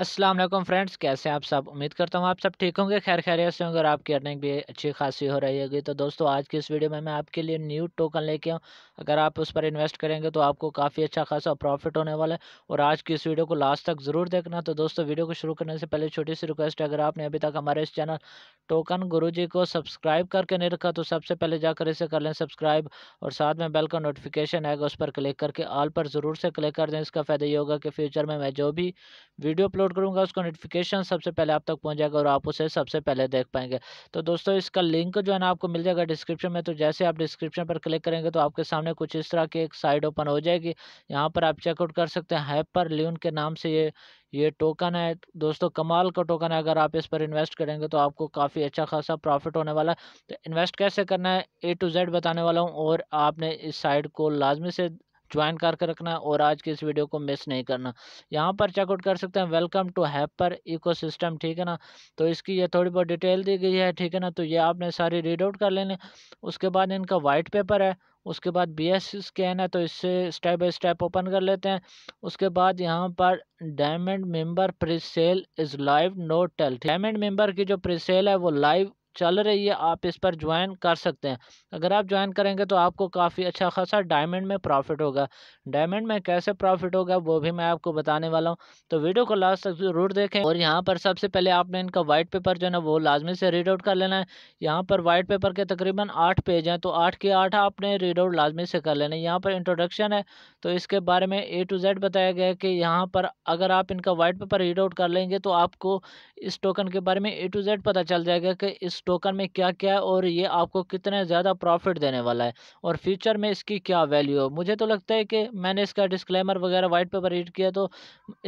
Aslam friends कैसे हैं आप सब उम्मीद करता हूँ आप सब ठीक होंगे खैर खैरियत से होंगे और आपकी अर्निंग भी अच्छी खासी हो रही होगी तो दोस्तों आज की इस वीडियो में मैं आपके लिए न्यू टोकन लेके आऊँ अगर आप उस पर इन्वेस्ट करेंगे तो आपको काफ़ी अच्छा खासा प्रॉफिट होने वाला है और आज की इस वीडियो को लास्ट तक ज़रूर देखना तो दोस्तों वीडियो को शुरू करने से पहले छोटी सी रिक्वेस्ट है अगर आपने अभी तक हमारे इस चैनल टोकन तो गुरु जी को सब्सक्राइब करके नहीं रखा तो सबसे पहले जाकर इसे कर लें सब्सक्राइब और साथ में बेल का नोटिफिकेशन आएगा उस पर क्लिक करके ऑल पर ज़रूर से क्लिक कर दें इसका फ़ायदा ये होगा कि फ्यूचर में मैं जो भी वीडियो अपलोड करूँगा उसका नोटिफिकेशन सबसे पहले आप तक पहुँच जाएगा और आप उसे सबसे पहले देख पाएंगे तो दोस्तों इसका लिंक जो है ना आपको मिल जाएगा डिस्क्रिप्शन में तो जैसे आप डिस्क्रिप्शन पर क्लिक करेंगे तो आपके सामने कुछ इस तरह की एक साइड ओपन हो जाएगी यहाँ पर आप चेकआउट कर सकते हैं हैपर ल्यून के नाम से ये ये टोकन है दोस्तों कमाल का टोकन है अगर आप इस पर इन्वेस्ट करेंगे तो आपको काफ़ी अच्छा खासा प्रॉफिट होने वाला है तो इन्वेस्ट कैसे करना है ए टू जेड बताने वाला हूँ और आपने इस साइड को लाजमी से ज्वाइन करके रखना है और आज की इस वीडियो को मिस नहीं करना यहाँ पर चेकआउट कर सकते हैं वेलकम टू हैपर इकोसिस्टम ठीक है ना तो इसकी ये थोड़ी बहुत डिटेल दी गई है ठीक है ना तो ये आपने सारी रीड आउट कर लेनी उसके बाद इनका वाइट पेपर है उसके बाद बी एस स्कैन है तो इससे स्टेप बाई स्टेप ओपन कर लेते हैं उसके बाद यहाँ पर diamond member presale is live no tell diamond member की जो प्रीसेल है वो लाइव चल रही है आप इस पर ज्वाइन कर सकते हैं अगर आप ज्वाइन करेंगे तो आपको काफ़ी अच्छा खासा डायमंड में प्रॉफिट होगा डायमंड में कैसे प्रॉफिट होगा वो भी मैं आपको बताने वाला हूँ तो वीडियो को लास्ट तक ज़रूर देखें और यहाँ पर सबसे पहले आपने इनका वाइट पेपर जो है ना वो लाजमी से रीड आउट कर लेना है यहाँ पर वाइट पेपर के तकरीबन आठ पेज हैं तो आठ के आठ आपने रीड आउट लाजमी से कर लेना है यहाँ पर इंट्रोडक्शन है तो इसके बारे में ए टू जेड बताया गया है कि यहाँ पर अगर आप इनका वाइट पेपर रीड आउट कर लेंगे तो आपको इस टोकन के बारे में ए टू जेड पता चल जाएगा कि इस टोकन में क्या क्या है और ये आपको कितने ज़्यादा प्रॉफिट देने वाला है और फ्यूचर में इसकी क्या वैल्यू है मुझे तो लगता है कि मैंने इसका डिस्क्लेमर वगैरह वाइट पेपर रीड किया तो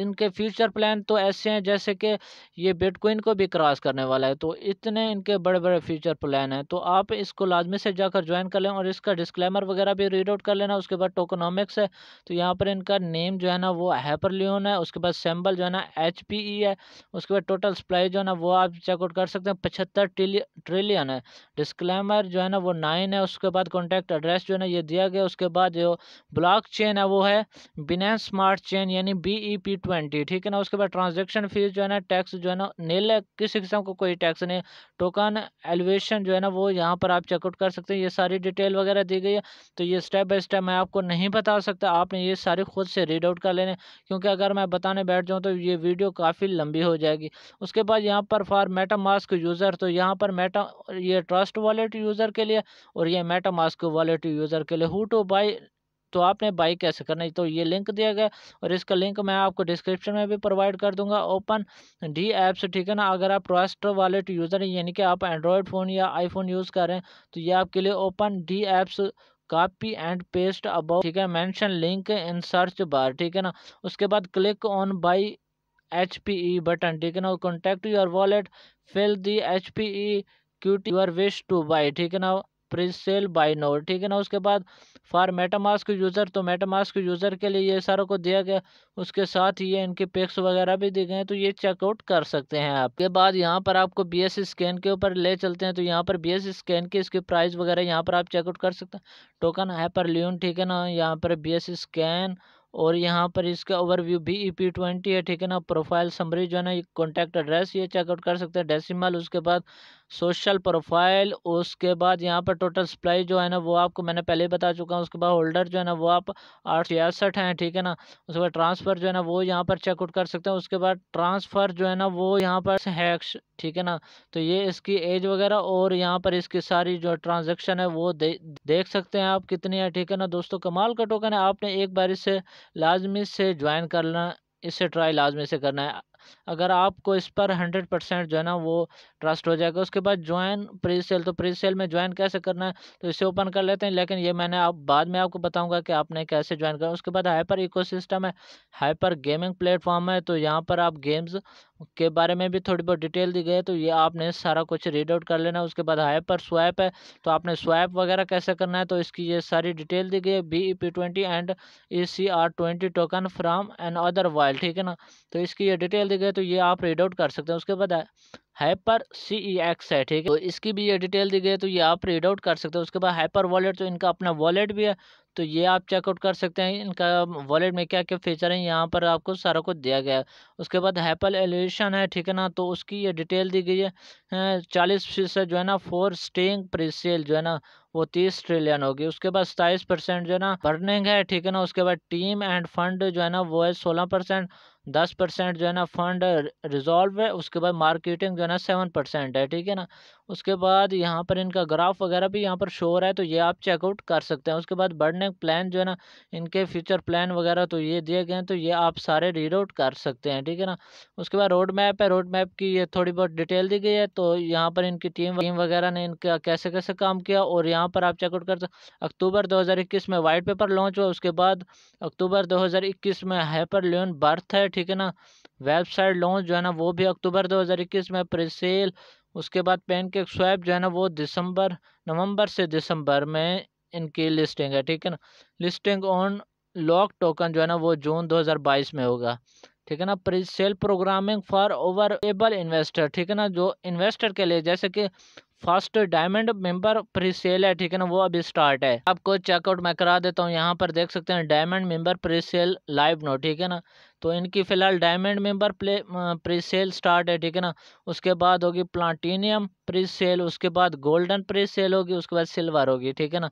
इनके फ्यूचर प्लान तो ऐसे हैं जैसे कि ये बिटकॉइन को भी क्रॉस करने वाला है तो इतने इनके बड़े बड़े फ्यूचर प्लान हैं तो आप इसको लाजमी से जाकर ज्वाइन कर लें और इसका डिस्क्लेमर वगैरह भी रीड आउट कर लेना उसके बाद टोकोनॉमिक्स है तो यहाँ पर इनका नेम जो है ना वो लियोन है उसके बाद सैम्बल जो है ना एच है उसके बाद टोटल सप्लाई जो है ना वो आप चेकआउट कर सकते हैं पचहत्तर ट्रिलियन ट्रिलियन है डिस्क्लेमर जो है ना वो नाइन है उसके बाद कॉन्टैक्ट एड्रेस जो है ना ये दिया गया उसके बाद जो ब्लॉक चेन है वो है बिना स्मार्ट चेन यानी बी ई पी ट्वेंटी ठीक है ना उसके बाद ट्रांजेक्शन फीस जो है ना टैक्स जो है ना नील किसी किस्म को कोई टैक्स नहीं टोकन एलिवेशन जो है ना वो यहाँ पर आप चेकआउट कर सकते हैं ये सारी डिटेल वगैरह दी गई है तो ये स्टेप बाई स्टेप मैं आपको नहीं बता सकता आपने ये सारी खुद से रीड आउट कर लेने क्योंकि अगर मैं बताने बैठ जाऊँ तो ये वीडियो काफ़ी लंबी हो जाएगी उसके बाद यहाँ पर फॉर मेटा मास्क यूज़र तो यहाँ पर मेटा ये ट्रस्ट वॉलेट यूज़र के लिए और ये मेटा मास्क वॉलेट यूज़र के लिए हु टू बाई तो आपने बाई कैसे करना है तो ये लिंक दिया गया और इसका लिंक मैं आपको डिस्क्रिप्शन में भी प्रोवाइड कर दूंगा ओपन डी ऐप्स ठीक है ना अगर आप ट्रस्ट वॉलेट यूज़र हैं यानी कि आप एंड्रॉयड फ़ोन या आईफोन यूज़ कर रहे हैं तो ये आपके लिए open the apps copy and paste about ठीक है mention link in search bar ठीक है ना उसके बाद click on buy H E button ठीक है ना contact your wallet fill the H P E Q T your wish to buy ठीक है ना प्रिज सेल बाई नो ठीक है ना उसके बाद फॉर मेटामास्क यूज़र तो मेटामास्क यूज़र के लिए ये सारों को दिया गया उसके साथ ही ये इनके पिक्स वगैरह भी दिए गए तो ये चेकआउट कर सकते हैं आपके बाद यहाँ पर आपको बी एस स्कैन के ऊपर ले चलते हैं तो यहाँ पर बी एस स्कैन की इसके प्राइस वगैरह यहाँ पर आप चेकआउट कर सकते हैं टोकन है पर ल्यून ठीक है ना यहाँ पर बी एस स्कैन और यहाँ पर इसका ओवरव्यू भी ई पी ट्वेंटी है ठीक है ना प्रोफाइल समरी जो है ना कॉन्टैक्ट एड्रेस ये चेकआउट कर सकते हैं डेसिमल उसके बाद सोशल प्रोफाइल उसके बाद यहाँ पर टोटल सप्लाई जो है ना वो आपको मैंने पहले ही बता चुका हूँ उसके बाद होल्डर जो है ना वो आप आठ छियासठ हैं ठीक है ना उसके बाद ट्रांसफ़र जो है ना वो यहाँ पर चेकआउट कर सकते हैं उसके बाद ट्रांसफ़र जो है ना वो यहाँ पर है ठीक है ना तो ये इसकी एज वगैरह और यहाँ पर इसकी सारी जो ट्रांजेक्शन है वो दे, देख सकते हैं आप कितनी है ठीक है ना दोस्तों कमाल का टोकन है आपने एक बार इसे लाजमी से ज्वाइन करना इसे ट्राई लाजमी से करना है अगर आपको इस पर हंड्रेड परसेंट जो है ना वो ट्रस्ट हो जाएगा उसके बाद ज्वाइन प्री सेल तो प्री सेल में ज्वाइन कैसे करना है तो इसे ओपन कर लेते हैं लेकिन ये मैंने आप बाद में आपको बताऊंगा कि आपने कैसे ज्वाइन करना उसके बाद हाइपर इको है हाइपर गेमिंग प्लेटफॉर्म है तो यहाँ पर आप गेम्स के बारे में भी थोड़ी बहुत डिटेल दी गई है तो ये आपने सारा कुछ रीड आउट कर लेना उसके बाद हाइपर स्वैप है तो आपने स्वैप वगैरह कैसे करना है तो इसकी ये सारी डिटेल दी गई है B E P twenty and E C R twenty token from another wild ठीक है ना तो इसकी ये डिटेल निकाल दी गई तो ये आप रीड आउट कर सकते हैं उसके बाद हैपर सी ई एक्स है ठीक है तो इसकी भी ये डिटेल दी गई है तो ये आप रीड आउट कर सकते हैं उसके बाद हैपर वॉलेट तो इनका अपना वॉलेट भी है तो ये आप चेकआउट कर सकते हैं इनका वॉलेट में क्या क्या फीचर है यहाँ पर आपको सारा कुछ दिया गया है उसके बाद हैपल एलिशन है ठीक है ना तो उसकी ये डिटेल दी गई है चालीस फीसद जो है ना फोर स्टेइंग प्रीसेल जो है ना वो तीस ट्रिलियन होगी उसके बाद सताईस परसेंट जो है ना बर्निंग है ठीक है ना उसके बाद टीम एंड फंड जो है ना वो है सोलह दस परसेंट जो है ना फंड रिजॉल्व है उसके बाद मार्केटिंग जो है ना सेवन परसेंट है ठीक है ना उसके बाद यहाँ पर इनका ग्राफ वगैरह भी यहाँ पर शो रहा है तो ये आप चेकआउट कर सकते हैं उसके बाद बढ़ने प्लान जो है ना इनके फ्यूचर प्लान वगैरह तो ये दिए गए हैं तो ये आप सारे रीड आउट कर सकते हैं ठीक है ना उसके बाद रोड मैप है रोड मैप की ये थोड़ी बहुत डिटेल दी गई है तो यहाँ पर इनकी टीम टीम वगैरह ने इनका कैसे कैसे काम किया और यहाँ पर आप चेकआउट कर सकते अक्टूबर दो में वाइट पेपर लॉन्च हुआ उसके बाद अक्टूबर दो में हैपर हाइपर बर्थ है ठीक है ना वेबसाइट लॉन्च जो है ना वो भी अक्टूबर 2021 में प्रेसेल उसके बाद पेन केक स्वैप जो है ना वो दिसंबर नवंबर से दिसंबर में इनकी लिस्टिंग है ठीक है ना लिस्टिंग ऑन लॉक टोकन जो है ना वो जून 2022 में होगा ठीक है ना presale programming for available investor ठीक है ना जो इन्वेस्टर के लिए जैसे कि first diamond member presale है ठीक है ना वो अभी स्टार्ट है आपको चेकआउट मैं करा देता हूँ यहाँ पर देख सकते हैं diamond member presale live no ठीक है ना तो इनकी फ़िलहाल diamond member play presale start है ठीक है ना उसके बाद होगी प्लाटीनियम प्री सेल उसके बाद गोल्डन प्री सेल होगी उसके बाद सिल्वर होगी ठीक है ना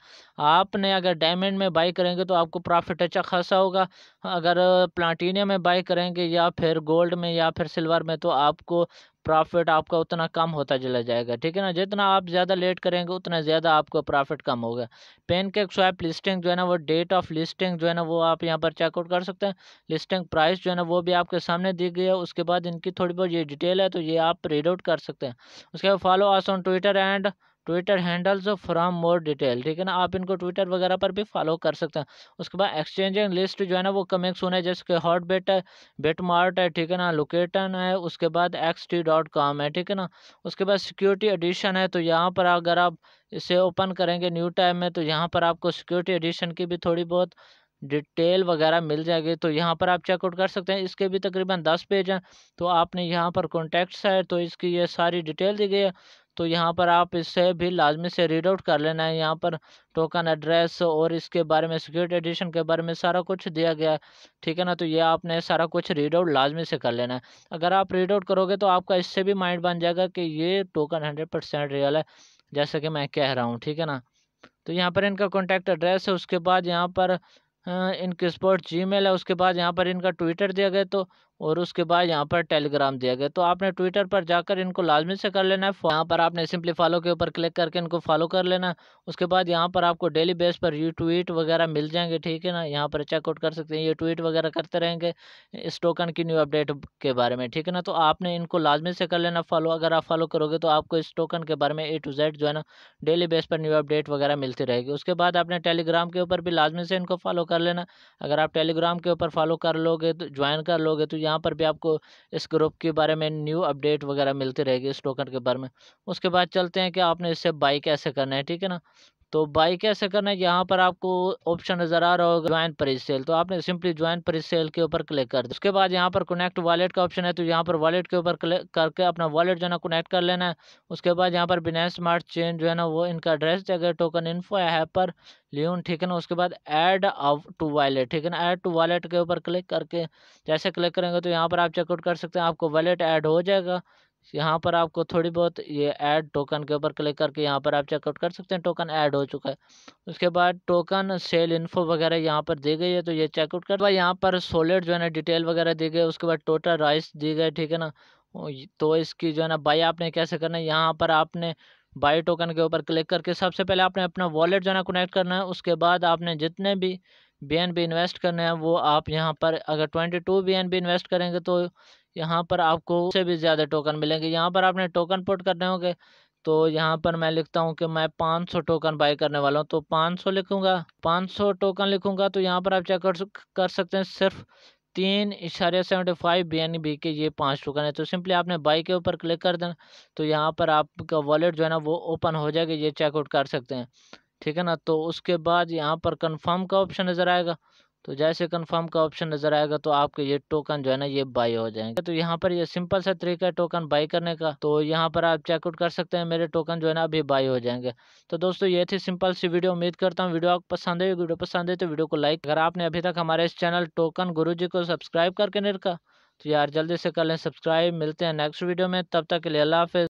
आपने अगर डायमंड में बाई करेंगे तो आपको प्रॉफिट अच्छा खासा होगा अगर प्लाटीनियम में बाई करेंगे या फिर गोल्ड में या फिर सिल्वर में तो आपको प्रॉफिट आपका उतना कम होता चला जाएगा ठीक है ना जितना आप ज़्यादा लेट करेंगे उतना ज़्यादा आपका प्रॉफिट कम होगा पेन केक स्वैप लिस्टिंग जो है ना वो डेट ऑफ लिस्टिंग जो है ना वो आप यहाँ पर चेकआउट कर सकते हैं लिस्टिंग प्राइस जो है ना वो भी आपके सामने दी गई है उसके बाद इनकी थोड़ी बहुत ये डिटेल है तो ये आप रीड आउट कर सकते हैं उसके बाद follow us on Twitter and Twitter handles from more detail ठीक है ना आप इनको ट्विटर वगैरह पर भी फॉलो कर सकते हैं उसके बाद एक्सचेंजिंग लिस्ट जो है ना वो कमिंग सुन है जैसे कि हॉट बेट है बेट मार्ट है ठीक है ना लोकेटन है उसके बाद एक्स टी डॉट कॉम है ठीक है ना उसके बाद सिक्योरिटी एडिशन है तो यहाँ पर अगर आप इसे ओपन करेंगे न्यू टाइम में तो यहाँ पर आपको सिक्योरिटी एडिशन की भी थोड़ी बहुत डिटेल वगैरह मिल जाएगी तो यहाँ पर आप चेकआउट कर सकते हैं इसके भी तकरीबन दस पेज हैं तो आपने यहाँ पर कॉन्टैक्ट्स है तो इसकी ये सारी डिटेल दी गई है तो यहाँ पर आप इसे भी लाजमी से रीड आउट कर लेना है यहाँ पर टोकन एड्रेस और इसके बारे में सिक्योरिटी एडिशन के बारे में सारा कुछ दिया गया है ठीक है ना तो ये आपने सारा कुछ रीड आउट लाजमी से कर लेना है अगर आप रीड आउट करोगे तो आपका इससे भी माइंड बन जाएगा कि ये टोकन हंड्रेड परसेंट रियल है जैसा कि मैं कह रहा हूँ ठीक है ना तो यहाँ पर इनका कॉन्टैक्ट एड्रेस है उसके बाद यहाँ पर इनकी स्पोर्ट जी मेल है उसके बाद यहाँ पर इनका ट्विटर दिया गया तो और उसके बाद यहाँ पर टेलीग्राम दिया गया तो आपने ट्विटर पर जाकर इनको लाजमी से कर लेना है यहाँ पर आपने सिंपली फॉलो के ऊपर क्लिक करके इनको फॉलो कर लेना उसके बाद यहाँ पर आपको डेली बेस पर यू ट्वीट वगैरह मिल जाएंगे ठीक है ना यहाँ पर चेकआउट कर सकते हैं ये ट्वीट वगैरह करते रहेंगे इस टोकन की न्यू अपडेट के बारे में ठीक है ना तो आपने इनको लाजमी से कर लेना फॉलो अगर आप फॉलो करोगे तो आपको इस टोकन के बारे में ए टू जेड जो है ना डेली बेस पर न्यू अपडेट वगैरह मिलती रहेगी उसके बाद आपने टेलीग्राम के ऊपर भी लाजमी से इनको फॉलो कर लेना अगर आप टेलीग्राम के ऊपर फॉलो कर लोगे तो ज्वाइन कर लोगे तो यहाँ पर भी आपको इस ग्रुप के बारे में न्यू अपडेट वगैरह मिलती रहेगी इस टोकन के बारे में उसके बाद चलते हैं कि आपने इससे बाई कैसे करना है ठीक है ना तो बाई कैसे करना है यहाँ पर आपको ऑप्शन नज़र आ रहा होगा ज्वाइन परिस सेल तो आपने सिंपली ज्वाइन परिस सेल के ऊपर क्लिक कर उसके बाद यहाँ पर कनेक्ट वॉलेट का ऑप्शन है तो यहाँ पर वॉलेट के ऊपर क्लिक करके अपना वॉलेट जो है ना कनेक्ट कर लेना है उसके बाद यहाँ पर बिना स्मार्ट चेन जो है ना वो इनका एड्रेस जगह टोकन इन्फो है पर लियोन ठीक है ना उसके बाद ऐड टू वॉलेट ठीक है ना एड टू वॉलेट के ऊपर क्लिक करके जैसे क्लिक करेंगे तो यहाँ पर आप चेकआउट कर सकते हैं आपको वॉलेट ऐड हो जाएगा तो यहाँ पर आपको थोड़ी बहुत ये ऐड टोकन के ऊपर क्लिक करके यहाँ पर आप चेकआउट कर सकते हैं टोकन ऐड हो चुका है उसके बाद टोकन सेल इन्फो वगैरह यहाँ पर दी गई है तो ये चेकआउट कर यहाँ पर सोलेट जो है ना डिटेल वगैरह दी गई उसके बाद टोटल राइस दी गए ठीक है ना तो इसकी जो है ना बाई आपने कैसे करना है यहाँ पर आपने बाई टोकन के ऊपर क्लिक करके सबसे पहले आपने अपना वॉलेट जो है ना कनेक्ट करना है उसके बाद आपने जितने भी बी इन्वेस्ट करने हैं वो आप यहाँ पर अगर ट्वेंटी टू बी इन्वेस्ट करेंगे तो यहाँ पर आपको उससे भी ज़्यादा टोकन मिलेंगे यहाँ पर आपने टोकन पुट करने होंगे तो यहाँ पर मैं लिखता हूँ कि मैं 500 टोकन बाई करने वाला हूँ तो 500 लिखूँगा 500 टोकन लिखूँगा तो यहाँ पर आप चेक कर सकते हैं सिर्फ तीन इशारे seventy five B N B के ये पाँच टोकन है तो सिंपली आपने बाई के ऊपर क्लिक कर देना तो यहाँ पर आपका वॉलेट जो है ना वो ओपन हो जाएगा ये चेकआउट कर सकते हैं ठीक है ना तो उसके बाद यहाँ पर कन्फर्म का ऑप्शन नज़र आएगा तो जैसे कन्फर्म का ऑप्शन नज़र आएगा तो आपके ये टोकन जो है ना ये बाय हो जाएंगे तो यहाँ पर ये सिंपल सा तरीका है टोकन बाई करने का तो यहाँ पर आप चेकआउट कर सकते हैं मेरे टोकन जो है ना अभी बाई हो जाएंगे तो दोस्तों ये थी सिंपल सी वीडियो उम्मीद करता हूँ वीडियो आपको पसंद है वीडियो पसंद है तो वीडियो को लाइक अगर आपने अभी तक हमारे इस चैनल टोकन गुरु को सब्सक्राइब करके नहीं रखा तो यार जल्दी से कर लें सब्सक्राइब मिलते हैं नेक्स्ट वीडियो में तब तक के लिए अल्लाह हाफिज़